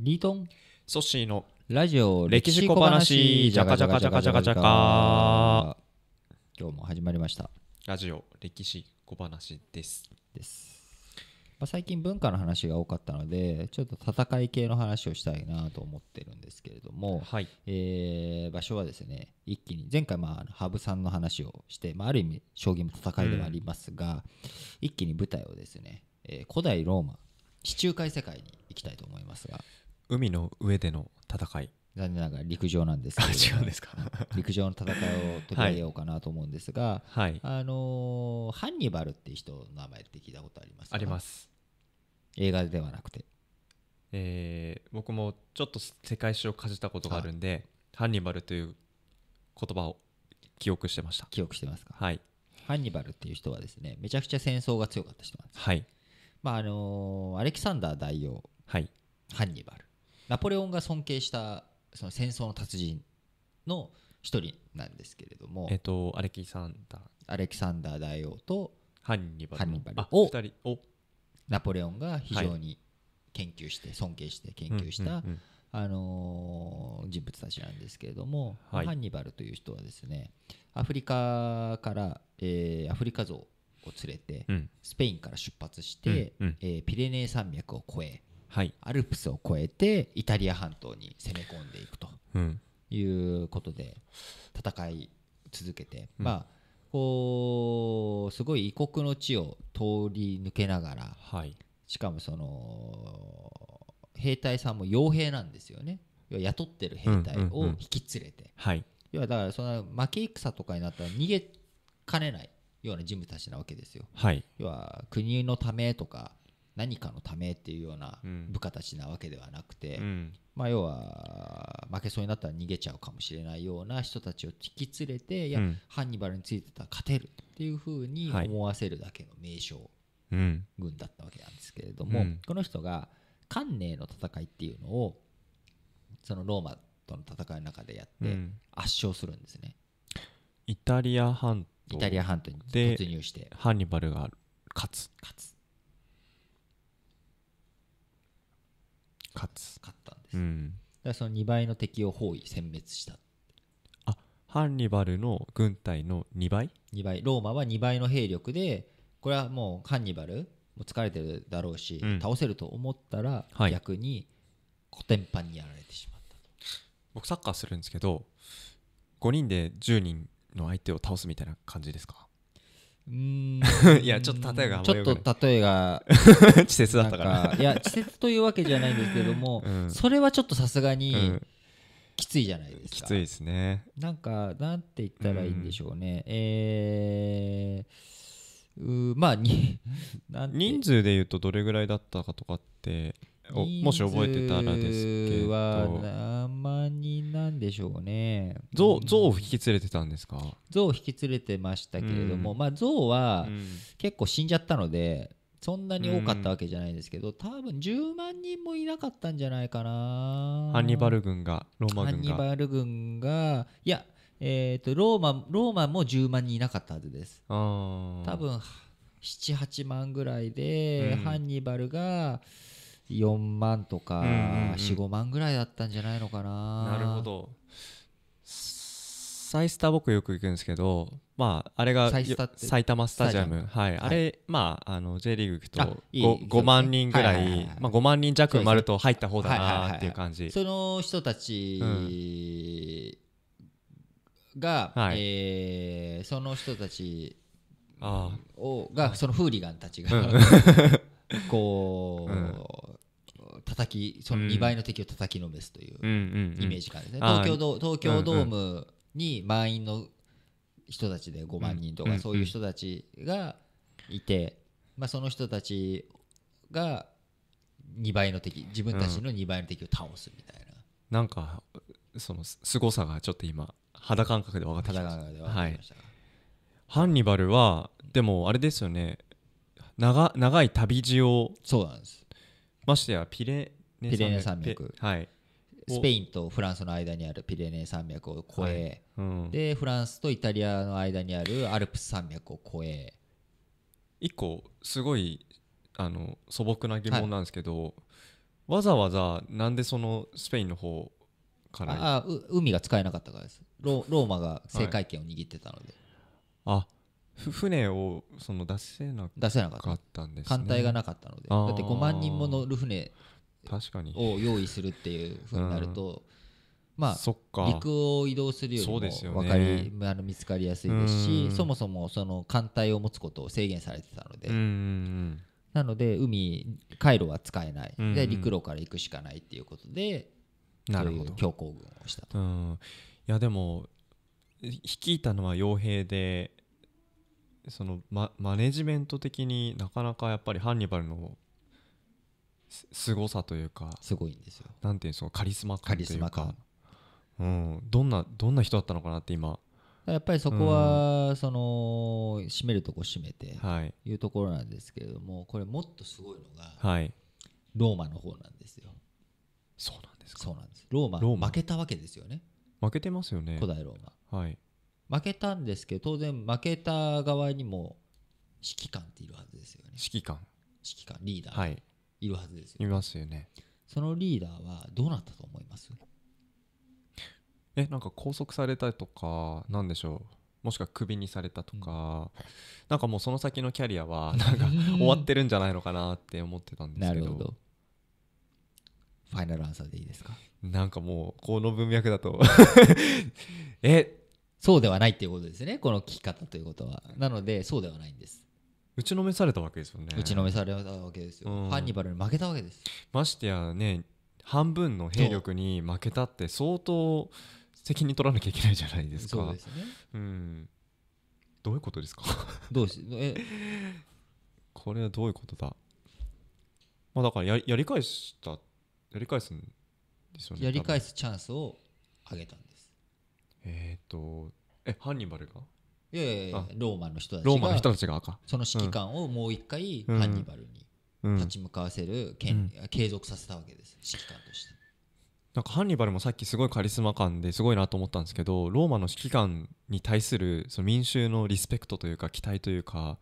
リートンソッシーのラジオ歴史小話じゃかじゃかじゃかじゃかじゃか今日も始まりましたラジオ歴史小話ですです、まあ、最近文化の話が多かったのでちょっと戦い系の話をしたいなと思ってるんですけれども、はいえー場所はですね一気に前回まあ羽生さんの話をして、まあ、ある意味将棋も戦いではありますが、一気に舞台をですね、えー古代ローマ地中海世界に行きたいと思いますが海の上での戦い残念ながら陸上なんですけど違うんですか陸上の戦いを取り上げようかなと思うんですが、はい、あのー、ハンニバルっていう人の名前って聞いたことありますかあります映画ではなくて、えー、僕もちょっと世界史をかじったことがあるんでハンニバルという言葉を記憶してました記憶してますかはいハンニバルっていう人はですねめちゃくちゃ戦争が強かった人なんですはいまああのー、アレキサンダー大王はいハンニバルナポレオンが尊敬したその戦争の達人の一人なんですけれども、えっと、アレキサンダーアレキサンダー大王とハンニバルハンニバルを2人をナポレオンが非常に研究して尊敬して研究した、うんうんうんあのー、人物たちなんですけれども、はい、ハンニバルという人はですねアフリカから、えー、アフリカ像を連れて、うん、スペインから出発して、うんうん、えー、ピレネー山脈を越えはい、アルプスを越えてイタリア半島に攻め込んでいくということで戦い続けて、うん、まあこうすごい異国の地を通り抜けながら、はい、しかもその兵隊さんも傭兵なんですよね雇ってる兵隊を引き連れて、はい、要はだからその負け戦とかになったら逃げかねないような人物たちなわけですよ、はい、要は国のためとか何かのためっていうような部下たちなわけではなくて、うん、まあ、要は負けそうになったら逃げちゃうかもしれないような人たちを引き連れて、うん、いやハンニバルについてたら勝てるっていうふうに思わせるだけの名称、軍だったわけなんですけれども、うん、この人が関寧の戦いっていうのをそのローマとの戦いの中でやって圧勝するんですね。イタリア半島イタリア半島に突入してハンニバルが勝つ勝つ勝つ勝ったんです、うん、だその2倍の敵を包囲殲滅したあハンニバルの軍隊の2倍 ?2 倍ローマは2倍の兵力でこれはもうハンニバルも疲れてるだろうし、うん、倒せると思ったら、逆にコテンパンにやられてしまった僕サッカーするんですけど5人で10人の相手を倒すみたいな感じですかうん いやちょっと例えがちょっと例えが稚拙 だったからいや稚拙というわけじゃないんですけども、うん、それはちょっとさすがにきついじゃないですか、うん、きついですねなんかなんて言ったらいいんでしょうね、うん、えー、うまあに人数でいうとどれぐらいだったかとかってもし覚えてたらですけど万人なんでしょうね象象を引き連れてたんですか象を引き連れてましたけれども、うん、まあ象は結構死んじゃったので、そんなに多かったわけじゃないですけど、うん、多分10万人もいなかったんじゃないかなハンニバル軍がローマ軍がハンニバル軍がいやえっ、ー、とローマローマも10万人いなかったはずです多分78万ぐらいで、うん、ハンニバルが4万とか45万ぐらいだったんじゃないのかな、なるほどサイスタ僕よく行くんですけど、まあ、あれが埼玉スタジアム、はい、あれ、まあ、あの J リーグ行くと 5, 万人ぐらい、まあ、5万人弱埋まると入った方だなっていう感じ。その人たち、が、はい、えその人たちをがそのフーリガンたちが、こう、叩きその2倍の敵を叩きのめすというイメージか。ですね、うんうんうん、東京ド東京ドームに満員の人たちで5万人とかそういう人たちがいて、まあ、その人たちが2倍の敵自分たちの2倍の敵を倒すみたいな、うん、なんかその凄さがちょっと今肌感覚で分かってきました、はい、ハンニバルはでもあれですよね長長い旅路をそうなんですましてやピレネ山脈はいスペインとフランスの間にあるピレネー山脈を越え、はいうん、でフランスとイタリアの間にあるアルプス山脈を越え一個すごいあの素朴な疑問なんですけど、はい、わざわざなんでそのスペインの方からああ海が使えなかったからですローマが世界権を握ってたので、はい、あ船をその出せなかったんです、ね、艦隊がなかったのでだって5万人も乗る船を用意するっていうふうになると、うん、まあ陸を移動するよりもかり、ね、あの見つかりやすいですし、そもそもその艦隊を持つことを制限されてたので、なので海回路は使えない、で陸路から行くしかないっていうことでなるほど強行軍をしたと。いやでも率いたのは傭兵でそのママネジメント的になかなかやっぱりハンニバルのすごさというかすごいんですよなんていうんですかカリスマ感というかうん、どんなどんな人だったのかなって今やっぱりそこは、その締めるとこ締めていうところなんですけれども、これもっとすごいのが、はい、ローマの方なんですよそうなんですかそうなんですローマ負けたわけですよね負けてますよね古代ローマはい負けたんですけど当然負けた側にも指揮官っているはずですよね指揮官指揮官リーダー、はい、いるはずですよ、ね、いますよねそのリーダーはどうなったと思いますえなんか拘束されたとかなんでしょうもしくはクビにされたとか、うん、なんかもうその先のキャリアはなんか 終わってるんじゃないのかなって思ってたんですけどなるほどファイナルアンサーでいいですかなんかもうこの文脈だと えそうではないっていうことですねこの聞き方ということはなのでそうではないんです打ちのめされたわけですよね打ちのめされたわけですよ、うんハンニバルに負けたわけですましてやね半分の兵力に負けたって相当責任取らなきゃいけないじゃないですかそうですねうんどういうことですかどうしえこれはどういうことだまあだからややり返したやり返すんでしょうねやり返すチャンスをあげたんですえっ、ー、とえハンニバルがいやいやローマの人たちがローマの人たちが赤その指揮官をもう一回、ハンニバルに立ち向かわせる、うん、継続させたわけです指揮官として。なんかハンニバルもさっきすごいカリスマ感ですごいなと思ったんですけどローマの指揮官に対するその民衆のリスペクトというか期待というか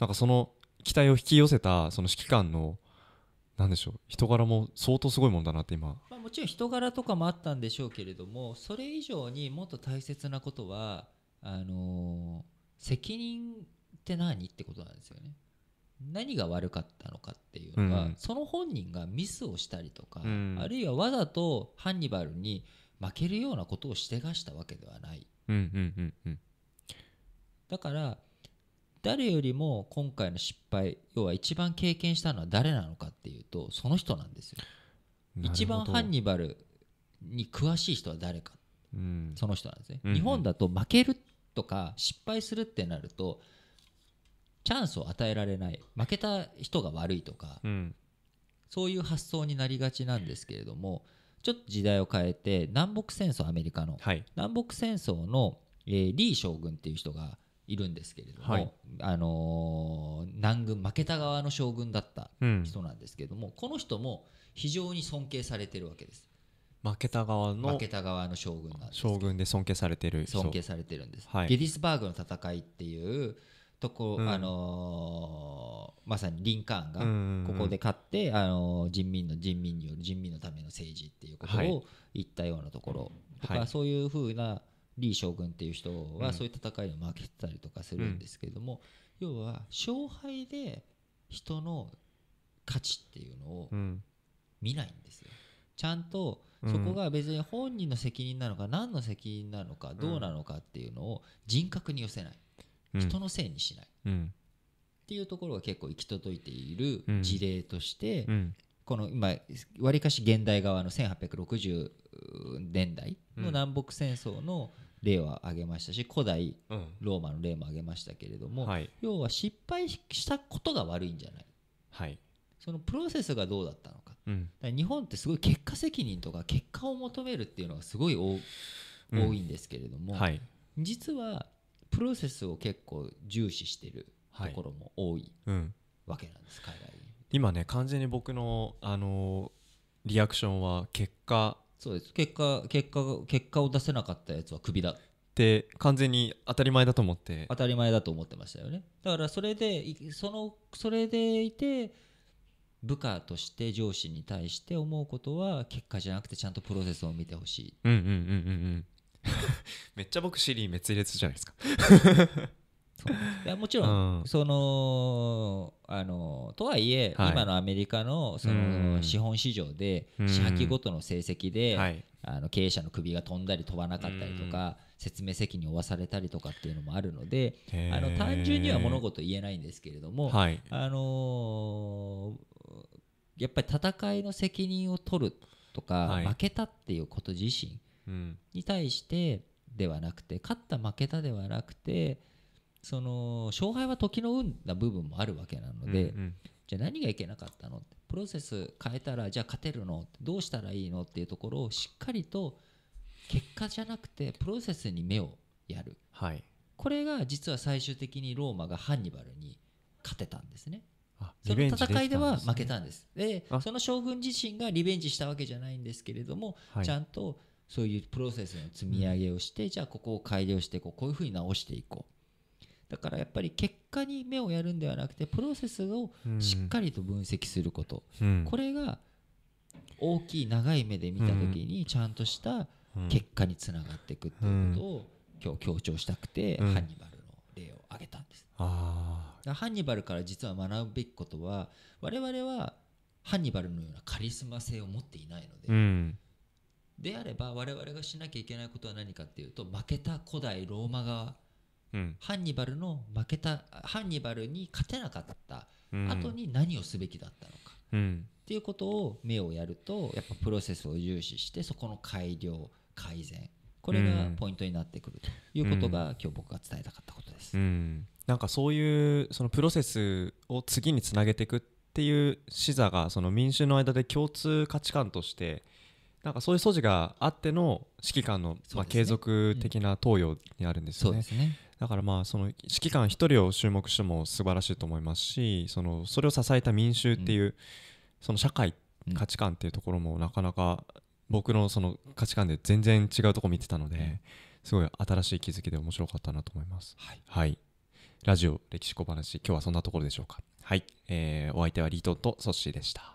なんかその期待を引き寄せたその指揮官のんでしょう人柄も相当すごいもんだなって今もちろん人柄とかもあったんでしょうけれどもそれ以上にもっと大切なことはあのー、責任って何ってことなんですよね。何が悪かったのかっていうのは、うん、その本人がミスをしたりとか、うん、あるいはわざとハンニバルに負けるようなことをしてがしたわけではない。だから誰よりも今回の失敗要は一番経験したのは誰なのかっていうとその人なんですよ。一番ハンニバルに詳しい人は誰か、うん、その人なんですね、うんうん、日本だと負けるとか失敗するってなるとチャンスを与えられない負けた人が悪いとか、うん、そういう発想になりがちなんですけれどもちょっと時代を変えて南北戦争アメリカの、はい、南北戦争の、えー、リー将軍っていう人がいるんですけれども、はい、あのー、南軍負けた側の将軍だった人なんですけれども、うん、この人も非常に尊敬されてるわけです。負けた側の負けた側の将軍なんです将軍で尊敬されてる尊敬されてるんです、はい、ゲディスバーグの戦いっていうとこ、うん、あのー、まさにリンカーンがここで勝って、うんうんあのー、人民の人民による人民のための政治っていうことを言ったようなところとか、はい、そういうふうな李将軍っていう人はそういう戦いに負けてたりとかするんですけれども、うん、要は勝敗で人の価値っていうのを見ないんですよ。ちゃんとそこが別に本人の責任なのか何の責任なのかどうなのかっていうのを人格に寄せない、人のせいにしない、っていうところが結構行き届いている事例としてこの今わりかし現代側の1860年代の南北戦争の例は挙げましたし古代ローマの例も挙げましたけれども、要は失敗したことが悪いんじゃない、はい、そのプロセスがどうだったのか,、日本ってすごい結果責任とか結果を求めるっていうのがすごい多いんですけれども、実はプロセスを結構重視してるところも多いわけなんです海外今ね完全に僕のあのー、リアクションは結果そうです結果結果結果を出せなかったやつはクビだって完全に当たり前だと思って当たり前だと思ってましたよねだからそれでそのそれでいて部下として上司に対して思うことは結果じゃなくてちゃんとプロセスを見てほしいうんうんうんうんうん めっちゃ僕シリー滅裂じゃないですか いやもちろん、うん、そのあのとはいえ、はい、今のアメリカのその資本市場で四半期ごとの成績で、あの経営者の首が飛んだり飛ばなかったりとか、説明責任を負わされたりとかっていうのもあるのであの単純には物事言えないんですけれども、はい、あのー、やっぱり戦いの責任を取るとか、はい、負けたっていうこと自身に対してではなくて勝った負けたではなくてその勝敗は時の運な部分もあるわけなので、うんうん、じゃあ何がいけなかったのプロセス変えたらじゃあ勝てるのどうしたらいいのっていうところをしっかりと結果じゃなくてプロセスに目をやる、はい、これが実は最終的にローマがハンニバルに勝てたんですね。その戦いでは負けたんです。で、その将軍自身がリベンジしたわけじゃないんですけれども、ちゃんとそういうプロセスの積み上げをして、じゃあここを改良していこう、こういうふうに直していこう、だからやっぱり結果に目をやるんではなくてプロセスをしっかりと分析すること、うん、これが大きい長い目で見た時にちゃんとした結果につながっていくっていうことを今日強調したくて、ハンニバルの例を挙げたんです。ハンニバルから実は学ぶべきことは我々はハンニバルのようなカリスマ性を持っていないので、うん、であれば我々がしなきゃいけないことは何かっていうと負けた古代ローマ側ハンニバルの負けたハンニバルに勝てなかった後に何をすべきだったのか、うん、っていうことを目をやるとやっぱプロセスを重視してそこの改良改善これがポイントになってくるということが、今日僕が伝えたかったことです。うん、なんかそういうそのプロセスを次につなげていくっていう視座がその民衆の間で共通価値観としてなんかそういう素地があっての指揮官の、まあ、継続的な投与にあるんですよね。そうですねだからまあその指揮官一人を注目しても素晴らしいと思いますしそのそれを支えた民衆っていう、その社会価値観っていうところもなかなか僕のその価値観で全然違うとこ見てたので、すごい新しい気づきで面白かったなと思います。はい、はい、ラジオ歴史小話今日はそんなところでしょうか。はい、えー、お相手はリートとソッシーでした。